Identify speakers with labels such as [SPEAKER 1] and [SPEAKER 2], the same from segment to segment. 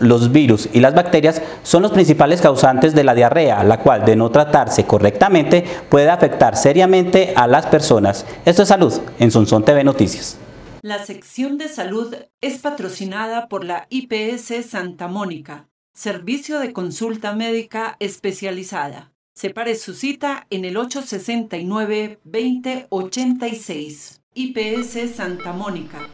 [SPEAKER 1] los virus y las bacterias son los principales causantes de la diarrea, la cual de no tratarse correctamente puede afectar seriamente a las personas. Esto es Salud en Sonson TV Noticias.
[SPEAKER 2] La sección de salud es patrocinada por la IPS Santa Mónica, servicio de consulta médica especializada. Separe su cita en el 869-2086. IPS Santa Mónica.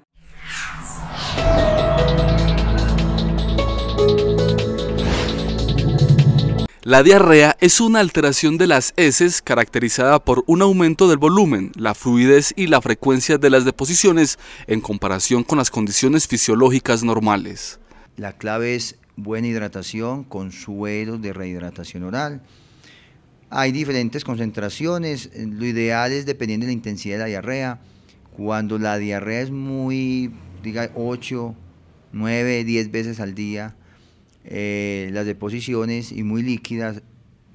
[SPEAKER 1] La diarrea es una alteración de las heces caracterizada por un aumento del volumen, la fluidez y la frecuencia de las deposiciones en comparación con las condiciones fisiológicas normales.
[SPEAKER 3] La clave es buena hidratación con sueros de rehidratación oral. Hay diferentes concentraciones, lo ideal es dependiendo de la intensidad de la diarrea. Cuando la diarrea es muy, diga, 8, 9, 10 veces al día, eh, las deposiciones y muy líquidas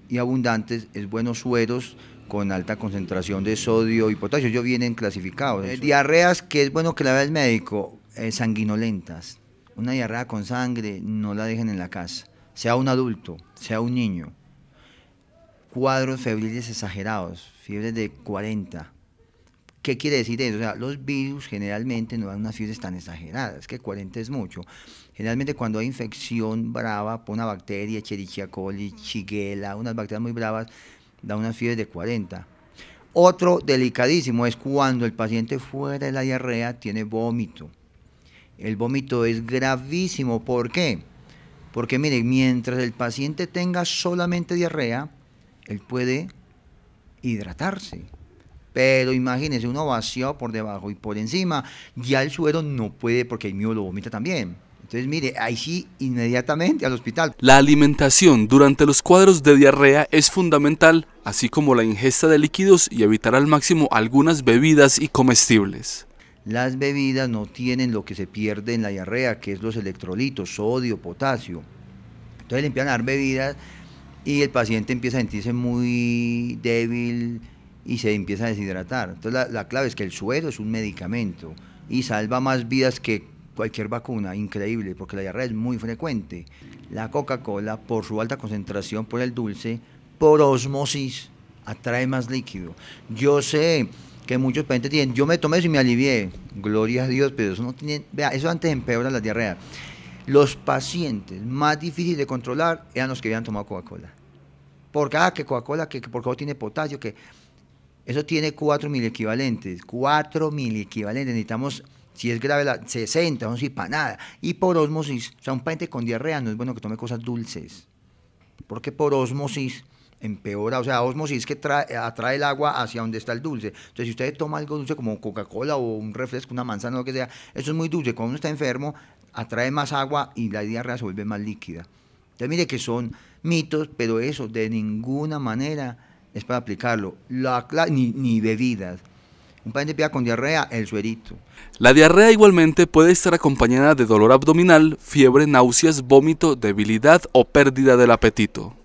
[SPEAKER 3] y abundantes, es buenos sueros con alta concentración de sodio y potasio. Ellos vienen clasificados. diarreas que es bueno que la vea el médico, eh, sanguinolentas. Una diarrea con sangre no la dejen en la casa, sea un adulto, sea un niño. Cuadros febriles exagerados, fiebres de 40, ¿Qué quiere decir eso? O sea, los virus generalmente no dan unas fiebres tan exageradas, que 40 es mucho. Generalmente cuando hay infección brava por una bacteria, Cherichia coli, Shigella, unas bacterias muy bravas, da unas fiebres de 40. Otro delicadísimo es cuando el paciente fuera de la diarrea tiene vómito. El vómito es gravísimo. ¿Por qué? Porque mire, mientras el paciente tenga solamente diarrea, él puede hidratarse pero imagínense, uno vacío por debajo y por encima, ya el suero no puede porque el mío lo vomita también. Entonces, mire, ahí sí, inmediatamente al hospital.
[SPEAKER 1] La alimentación durante los cuadros de diarrea es fundamental, así como la ingesta de líquidos y evitar al máximo algunas bebidas y comestibles.
[SPEAKER 3] Las bebidas no tienen lo que se pierde en la diarrea, que es los electrolitos, sodio, potasio. Entonces le empiezan a dar bebidas y el paciente empieza a sentirse muy débil, y se empieza a deshidratar. Entonces la, clave es que el suero es un medicamento y salva más vidas que cualquier vacuna, increíble, porque la diarrea es muy frecuente. La Coca-Cola, por su alta concentración por el dulce, por osmosis, atrae más líquido. Yo sé que muchos pacientes tienen, yo me tomé eso y me alivié, gloria a Dios, pero eso no tiene, eso antes empeora la diarrea. Los pacientes más difíciles de controlar eran los que habían tomado Coca-Cola. Porque, ah, que Coca-Cola, que, por qué tiene potasio, que... Eso tiene 4 mil equivalentes. 4 mil equivalentes. Necesitamos, si es grave, la 60, no si para nada. Y por osmosis, o sea, un paciente con diarrea no es bueno que tome cosas dulces. Porque por osmosis empeora, o sea, osmosis es que atrae el agua hacia donde está el dulce. Entonces, si usted toma algo dulce como Coca-Cola o un refresco, una manzana, lo que sea, eso es muy dulce. Cuando uno está enfermo, atrae más agua y la diarrea se vuelve más líquida. Entonces, mire que son mitos, pero eso de ninguna manera es para aplicarlo, la, ni, bebidas. Un paciente pida con diarrea, el suerito.
[SPEAKER 1] La diarrea igualmente puede estar acompañada de dolor abdominal, fiebre, náuseas, vómito, debilidad o pérdida del apetito.